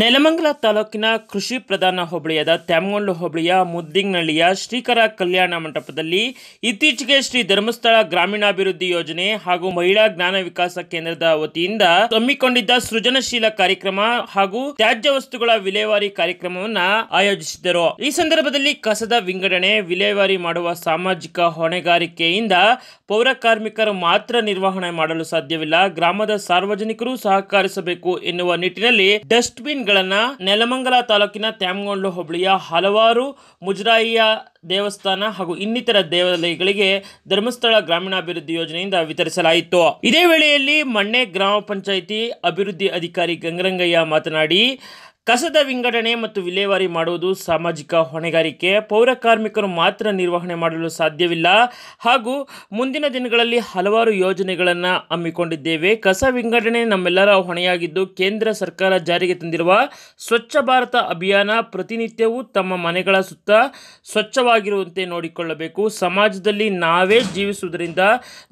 ನೆಲಮಂಗಲ ತಾಲೂಕಿನ ಕೃಷಿ ಪ್ರಧಾನ ಹೋಬಳಿಯಾದ ತ್ಯಾಮಗೊಂಡು ಹೋಬಳಿಯ ಮುದ್ದಿಂಗ್ನಳ್ಳಿಯ ಶ್ರೀಕರ ಕಲ್ಯಾಣ ಮಂಟಪದಲ್ಲಿ ಇತ್ತೀಚೆಗೆ ಶ್ರೀ ಧರ್ಮಸ್ಥಳ ಗ್ರಾಮೀಣಾಭಿವೃದ್ಧಿ ಯೋಜನೆ ಹಾಗೂ ಮಹಿಳಾ ಜ್ಞಾನ ವಿಕಾಸ ಕೇಂದ್ರದ ವತಿಯಿಂದ ಹಮ್ಮಿಕೊಂಡಿದ್ದ ಸೃಜನಶೀಲ ಕಾರ್ಯಕ್ರಮ ಹಾಗೂ ತ್ಯಾಜ್ಯ ವಸ್ತುಗಳ ವಿಲೇವಾರಿ ಕಾರ್ಯಕ್ರಮವನ್ನು ಆಯೋಜಿಸಿದರು ಈ ಸಂದರ್ಭದಲ್ಲಿ ಕಸದ ವಿಂಗಡಣೆ ವಿಲೇವಾರಿ ಮಾಡುವ ಸಾಮಾಜಿಕ ಹೊಣೆಗಾರಿಕೆಯಿಂದ ಪೌರ ಕಾರ್ಮಿಕರು ಮಾತ್ರ ನಿರ್ವಹಣೆ ಮಾಡಲು ಸಾಧ್ಯವಿಲ್ಲ ಗ್ರಾಮದ ಸಾರ್ವಜನಿಕರು ಸಹಕರಿಸಬೇಕು ಎನ್ನುವ ನಿಟ್ಟಿನಲ್ಲಿ ಡಸ್ಟ್ಬಿನ್ ನೆಲಮಂಗಲ ತಾಲೂಕಿನ ತ್ಯಾಮಗೊಂಡ್ಲು ಹೋಬಳಿಯ ಹಲವಾರು ಮುಜರಾಯಿಯ ದೇವಸ್ಥಾನ ಹಾಗೂ ಇನ್ನಿತರ ದೇವಾಲಯಗಳಿಗೆ ಧರ್ಮಸ್ಥಳ ಗ್ರಾಮೀಣಾಭಿವೃದ್ಧಿ ಯೋಜನೆಯಿಂದ ವಿತರಿಸಲಾಯಿತು ಇದೇ ವೇಳೆಯಲ್ಲಿ ಮಣ್ಣೆ ಗ್ರಾಮ ಪಂಚಾಯಿತಿ ಅಭಿವೃದ್ಧಿ ಅಧಿಕಾರಿ ಗಂಗರಂಗಯ್ಯ ಮಾತನಾಡಿ ಕಸದ ವಿಂಗಡಣೆ ಮತ್ತು ವಿಲೇವಾರಿ ಮಾಡುವುದು ಸಾಮಾಜಿಕ ಹೊಣೆಗಾರಿಕೆ ಪೌರ ಕಾರ್ಮಿಕರು ಮಾತ್ರ ನಿರ್ವಹಣೆ ಮಾಡಲು ಸಾಧ್ಯವಿಲ್ಲ ಹಾಗೂ ಮುಂದಿನ ದಿನಗಳಲ್ಲಿ ಹಲವಾರು ಯೋಜನೆಗಳನ್ನು ಹಮ್ಮಿಕೊಂಡಿದ್ದೇವೆ ಕಸ ವಿಂಗಡಣೆ ನಮ್ಮೆಲ್ಲರ ಹೊಣೆಯಾಗಿದ್ದು ಕೇಂದ್ರ ಸರ್ಕಾರ ಜಾರಿಗೆ ತಂದಿರುವ ಸ್ವಚ್ಛ ಭಾರತ ಅಭಿಯಾನ ಪ್ರತಿನಿತ್ಯವೂ ತಮ್ಮ ಮನೆಗಳ ಸುತ್ತ ಸ್ವಚ್ಛವಾಗಿರುವಂತೆ ನೋಡಿಕೊಳ್ಳಬೇಕು ಸಮಾಜದಲ್ಲಿ ನಾವೇ ಜೀವಿಸುವುದರಿಂದ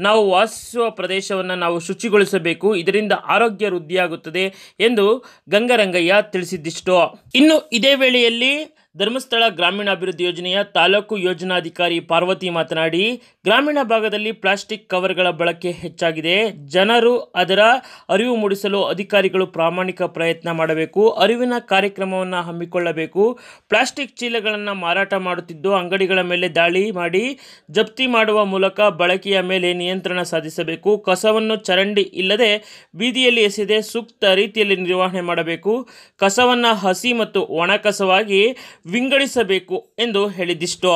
ನಾವು ವಾಸಿಸುವ ಪ್ರದೇಶವನ್ನು ನಾವು ಶುಚಿಗೊಳಿಸಬೇಕು ಇದರಿಂದ ಆರೋಗ್ಯ ವೃದ್ಧಿಯಾಗುತ್ತದೆ ಎಂದು ಗಂಗರಂಗಯ್ಯ ತಿಳಿಸಿದರು ತಿಳಿಸಿದ್ದಿಷ್ಟು ಇನ್ನು ಇದೇ ವೇಳೆಯಲ್ಲಿ ಧರ್ಮಸ್ಥಳ ಗ್ರಾಮೀಣಾಭಿವೃದ್ಧಿ ಯೋಜನೆಯ ತಾಲೂಕು ಯೋಜನಾಧಿಕಾರಿ ಪಾರ್ವತಿ ಮಾತನಾಡಿ ಗ್ರಾಮೀಣ ಭಾಗದಲ್ಲಿ ಪ್ಲಾಸ್ಟಿಕ್ ಕವರ್ಗಳ ಬಳಕೆ ಹೆಚ್ಚಾಗಿದೆ ಜನರು ಅದರ ಅರಿವು ಮೂಡಿಸಲು ಅಧಿಕಾರಿಗಳು ಪ್ರಾಮಾಣಿಕ ಪ್ರಯತ್ನ ಮಾಡಬೇಕು ಅರಿವಿನ ಕಾರ್ಯಕ್ರಮವನ್ನು ಹಮ್ಮಿಕೊಳ್ಳಬೇಕು ಪ್ಲಾಸ್ಟಿಕ್ ಚೀಲಗಳನ್ನು ಮಾರಾಟ ಮಾಡುತ್ತಿದ್ದು ಅಂಗಡಿಗಳ ಮೇಲೆ ದಾಳಿ ಮಾಡಿ ಜಪ್ತಿ ಮಾಡುವ ಮೂಲಕ ಬಳಕೆಯ ಮೇಲೆ ನಿಯಂತ್ರಣ ಸಾಧಿಸಬೇಕು ಕಸವನ್ನು ಚರಂಡಿ ಇಲ್ಲದೆ ಬೀದಿಯಲ್ಲಿ ಎಸೆದೆ ಸೂಕ್ತ ರೀತಿಯಲ್ಲಿ ನಿರ್ವಹಣೆ ಮಾಡಬೇಕು ಕಸವನ್ನು ಹಸಿ ಮತ್ತು ಒಣ ಕಸವಾಗಿ ವಿಂಗಡಿಸಬೇಕು ಎಂದು ಹೇಳಿದಿಷ್ಟು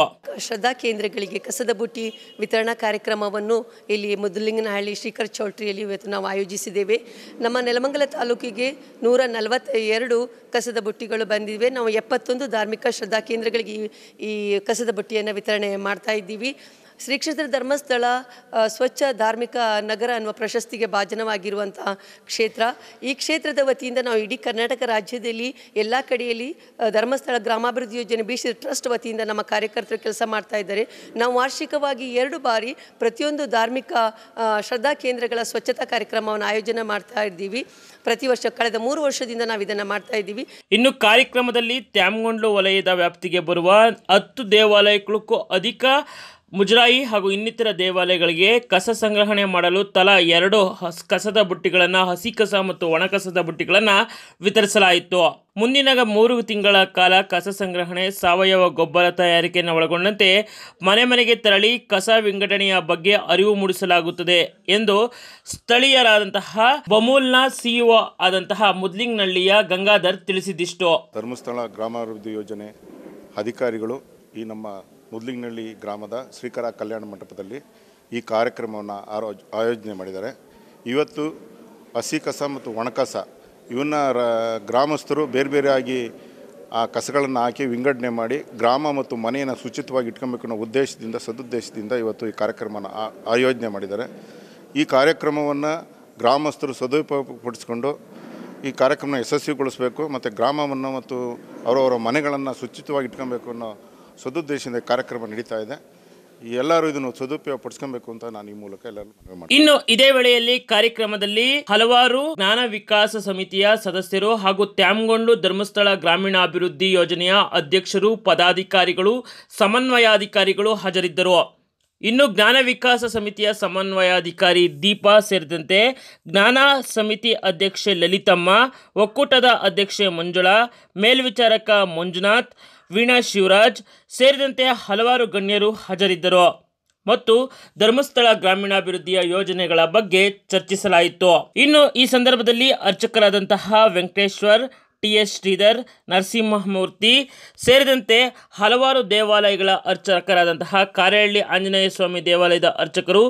ಶ್ರದ್ಧಾ ಕೇಂದ್ರಗಳಿಗೆ ಕಸದ ಬುಟ್ಟಿ ವಿತರಣಾ ಕಾರ್ಯಕ್ರಮವನ್ನು ಇಲ್ಲಿ ಮುದ್ದಲಿಂಗನಹಳ್ಳಿ ಶ್ರೀಕರ್ ಚೌಟ್ರಿಯಲ್ಲಿ ಇವತ್ತು ನಾವು ಆಯೋಜಿಸಿದ್ದೇವೆ ನಮ್ಮ ನೆಲಮಂಗಲ ತಾಲೂಕಿಗೆ ನೂರ ನಲವತ್ತ ಎರಡು ಕಸದ ಬುಟ್ಟಿಗಳು ಬಂದಿವೆ ನಾವು ಎಪ್ಪತ್ತೊಂದು ಧಾರ್ಮಿಕ ಶ್ರದ್ಧಾ ಕೇಂದ್ರಗಳಿಗೆ ಈ ಕಸದ ಬುಟ್ಟಿಯನ್ನು ವಿತರಣೆ ಮಾಡ್ತಾ ಇದ್ದೀವಿ ಶ್ರೀ ಕ್ಷೇತ್ರ ಧರ್ಮಸ್ಥಳ ಸ್ವಚ್ಛ ಧಾರ್ಮಿಕ ನಗರ ಅನ್ನುವ ಪ್ರಶಸ್ತಿಗೆ ಭಾಜನವಾಗಿರುವಂತಹ ಕ್ಷೇತ್ರ ಈ ಕ್ಷೇತ್ರದ ವತಿಯಿಂದ ನಾವು ಇಡೀ ಕರ್ನಾಟಕ ರಾಜ್ಯದಲ್ಲಿ ಎಲ್ಲ ಕಡೆಯಲ್ಲಿ ಧರ್ಮಸ್ಥಳ ಗ್ರಾಮಾಭಿವೃದ್ಧಿ ಯೋಜನೆ ಬಿ ಟ್ರಸ್ಟ್ ವತಿಯಿಂದ ನಮ್ಮ ಕಾರ್ಯಕರ್ತರು ಕೆಲಸ ಮಾಡ್ತಾ ಇದ್ದಾರೆ ನಾವು ವಾರ್ಷಿಕವಾಗಿ ಎರಡು ಬಾರಿ ಪ್ರತಿಯೊಂದು ಧಾರ್ಮಿಕ ಶ್ರದ್ಧಾ ಕೇಂದ್ರಗಳ ಸ್ವಚ್ಛತಾ ಕಾರ್ಯಕ್ರಮವನ್ನು ಆಯೋಜನೆ ಮಾಡ್ತಾ ಇದ್ದೀವಿ ಪ್ರತಿ ವರ್ಷ ಕಳೆದ ಮೂರು ವರ್ಷದಿಂದ ನಾವು ಇದನ್ನು ಮಾಡ್ತಾ ಇದ್ದೀವಿ ಇನ್ನು ಕಾರ್ಯಕ್ರಮದಲ್ಲಿ ತ್ಯಾಮಗೊಂಡ್ಲು ವಲಯದ ವ್ಯಾಪ್ತಿಗೆ ಬರುವ ಹತ್ತು ದೇವಾಲಯಗಳಕ್ಕೂ ಅಧಿಕ ಮುಜರಾಯಿ ಹಾಗೂ ಇನ್ನಿತರ ದೇವಾಲಯಗಳಿಗೆ ಕಸ ಸಂಗ್ರಹಣೆ ಮಾಡಲು ತಲಾ ಎರಡು ಹಸ್ ಕಸದ ಬುಟ್ಟಿಗಳನ್ನು ಹಸಿ ಕಸ ಮತ್ತು ಒಣಕಸದ ಬುಟ್ಟಿಗಳನ್ನು ವಿತರಿಸಲಾಯಿತು ಮುಂದಿನ ಮೂರು ತಿಂಗಳ ಕಾಲ ಕಸ ಸಂಗ್ರಹಣೆ ಸಾವಯವ ಗೊಬ್ಬರ ತಯಾರಿಕೆಯನ್ನು ಒಳಗೊಂಡಂತೆ ಮನೆ ಮನೆಗೆ ತೆರಳಿ ಕಸ ವಿಂಗಡಣೆಯ ಬಗ್ಗೆ ಅರಿವು ಮೂಡಿಸಲಾಗುತ್ತದೆ ಎಂದು ಸ್ಥಳೀಯರಾದಂತಹ ಬಮೂಲ್ನ ಸಿಇಒ ಆದಂತಹ ಮುದ್ಲಿಂಗ್ನಳ್ಳಿಯ ಗಂಗಾಧರ್ ತಿಳಿಸಿದಿಷ್ಟು ಧರ್ಮಸ್ಥಳ ಗ್ರಾಮಾಭಿವೃದ್ಧಿ ಯೋಜನೆ ಅಧಿಕಾರಿಗಳು ಈ ನಮ್ಮ ಮುದ್ಲಿಂಗನಹಳ್ಳಿ ಗ್ರಾಮದ ಶ್ರೀಕರ ಕಲ್ಯಾಣ ಮಂಟಪದಲ್ಲಿ ಈ ಕಾರ್ಯಕ್ರಮವನ್ನು ಆಯೋಜನೆ ಮಾಡಿದ್ದಾರೆ ಇವತ್ತು ಹಸಿ ಕಸ ಮತ್ತು ಒಣಕಸ ಇವನ್ನ ಗ್ರಾಮಸ್ಥರು ಬೇರೆ ಬೇರೆಯಾಗಿ ಆ ಕಸಗಳನ್ನು ಹಾಕಿ ವಿಂಗಡಣೆ ಮಾಡಿ ಗ್ರಾಮ ಮತ್ತು ಮನೆಯನ್ನು ಶುಚಿತ್ವವಾಗಿ ಇಟ್ಕೊಬೇಕು ಅನ್ನೋ ಉದ್ದೇಶದಿಂದ ಸದುದ್ದೇಶದಿಂದ ಇವತ್ತು ಈ ಕಾರ್ಯಕ್ರಮನ ಆಯೋಜನೆ ಮಾಡಿದ್ದಾರೆ ಈ ಕಾರ್ಯಕ್ರಮವನ್ನು ಗ್ರಾಮಸ್ಥರು ಸದುಪಯೋಗಪಡಿಸ್ಕೊಂಡು ಈ ಕಾರ್ಯಕ್ರಮನ ಯಶಸ್ವಿಗೊಳಿಸಬೇಕು ಮತ್ತು ಗ್ರಾಮವನ್ನು ಮತ್ತು ಅವರವರ ಮನೆಗಳನ್ನು ಶುಚಿತ್ವವಾಗಿ ಇಟ್ಕೊಬೇಕು ಅನ್ನೋ ಸದುದ್ದೇಶದಿಂದ ಕಾರ್ಯಕ್ರಮ ನಡೀತಾ ಇದೆ ಎಲ್ಲರೂ ಇದನ್ನು ಸದುಪಯೋಗ ಪಡಿಸ್ಕೊಬೇಕು ಅಂತ ನಾನು ಈ ಮೂಲಕ ಎಲ್ಲರೂ ಇನ್ನು ಇದೇ ವೇಳೆಯಲ್ಲಿ ಕಾರ್ಯಕ್ರಮದಲ್ಲಿ ಹಲವಾರು ಜ್ಞಾನ ವಿಕಾಸ ಸಮಿತಿಯ ಸದಸ್ಯರು ಹಾಗೂ ತ್ಯಾಮ್ಗೊಂಡು ಧರ್ಮಸ್ಥಳ ಗ್ರಾಮೀಣಾಭಿವೃದ್ಧಿ ಯೋಜನೆಯ ಅಧ್ಯಕ್ಷರು ಪದಾಧಿಕಾರಿಗಳು ಸಮನ್ವಯಾಧಿಕಾರಿಗಳು ಹಾಜರಿದ್ದರು ಇನ್ನು ಜ್ಞಾನ ವಿಕಾಸ ಸಮಿತಿಯ ಸಮನ್ವಯಾಧಿಕಾರಿ ದೀಪಾ ಸೇರಿದಂತೆ ಜ್ಞಾನ ಸಮಿತಿ ಅಧ್ಯಕ್ಷೆ ಲಲಿತಮ್ಮ ಒಕ್ಕೂಟದ ಅಧ್ಯಕ್ಷೆ ಮಂಜುಳಾ ಮೇಲ್ವಿಚಾರಕ ಮಂಜುನಾಥ್ ವೀಣಾ ಶಿವರಾಜ್ ಸೇರಿದಂತೆ ಹಲವಾರು ಗಣ್ಯರು ಹಾಜರಿದ್ದರು ಮತ್ತು ಧರ್ಮಸ್ಥಳ ಗ್ರಾಮೀಣಾಭಿವೃದ್ಧಿಯ ಯೋಜನೆಗಳ ಬಗ್ಗೆ ಚರ್ಚಿಸಲಾಯಿತು ಇನ್ನು ಈ ಸಂದರ್ಭದಲ್ಲಿ ಅರ್ಚಕರಾದಂತಹ ವೆಂಕಟೇಶ್ವರ್ ಟಿ ಎಸ್ ಶ್ರೀಧರ್ ನರಸಿಂಹಮೂರ್ತಿ ಸೇರಿದಂತೆ ಹಲವಾರು ದೇವಾಲಯಗಳ ಅರ್ಚಕರಾದಂತಹ ಕಾರ್ಯಹಳ್ಳಿ ಆಂಜನೇಯ ಸ್ವಾಮಿ ದೇವಾಲಯದ ಅರ್ಚಕರು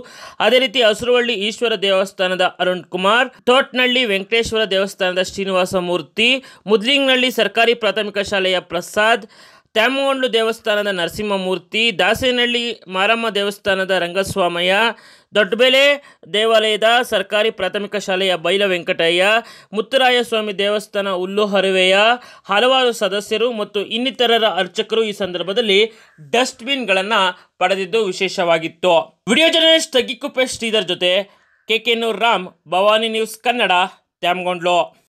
ಅದೇ ರೀತಿ ಹಸುರವಳ್ಳಿ ಈಶ್ವರ ದೇವಸ್ಥಾನದ ಅರುಣ್ ಕುಮಾರ್ ತೋಟ್ನಳ್ಳಿ ವೆಂಕಟೇಶ್ವರ ದೇವಸ್ಥಾನದ ಶ್ರೀನಿವಾಸ ಮೂರ್ತಿ ಮುದ್ಲಿಂಗ್ನಳ್ಳಿ ಸರ್ಕಾರಿ ಪ್ರಾಥಮಿಕ ಶಾಲೆಯ ಪ್ರಸಾದ್ ತ್ಯಾಮಗೊಂಡ್ಲು ದೇವಸ್ಥಾನದ ನರಸಿಂಹಮೂರ್ತಿ ದಾಸೇನಹಳ್ಳಿ ಮಾರಮ್ಮ ದೇವಸ್ಥಾನದ ರಂಗಸ್ವಾಮಯ್ಯ ದೊಡ್ಡಬೆಲೆ ದೇವಾಲಯದ ಸರ್ಕಾರಿ ಪ್ರಾಥಮಿಕ ಶಾಲೆಯ ಬೈಲ ವೆಂಕಟಯ್ಯ ಮುತ್ತರಾಯ ಸ್ವಾಮಿ ದೇವಸ್ಥಾನ ಹುಲ್ಲು ಹರುವೆಯ ಹಲವಾರು ಸದಸ್ಯರು ಮತ್ತು ಇನ್ನಿತರರ ಅರ್ಚಕರು ಈ ಸಂದರ್ಭದಲ್ಲಿ ಡಸ್ಟ್ಬಿನ್ಗಳನ್ನು ಪಡೆದಿದ್ದು ವಿಶೇಷವಾಗಿತ್ತು ವಿಡಿಯೋ ಜರ್ನಲಿಸ್ಟ್ ತಗ್ಗಿಕುಪ್ಪೆ ಶ್ರೀಧರ್ ಜೊತೆ ಕೆ ರಾಮ್ ಭವಾನಿ ನ್ಯೂಸ್ ಕನ್ನಡ ತ್ಯಾಮಗೊಂಡ್ಲು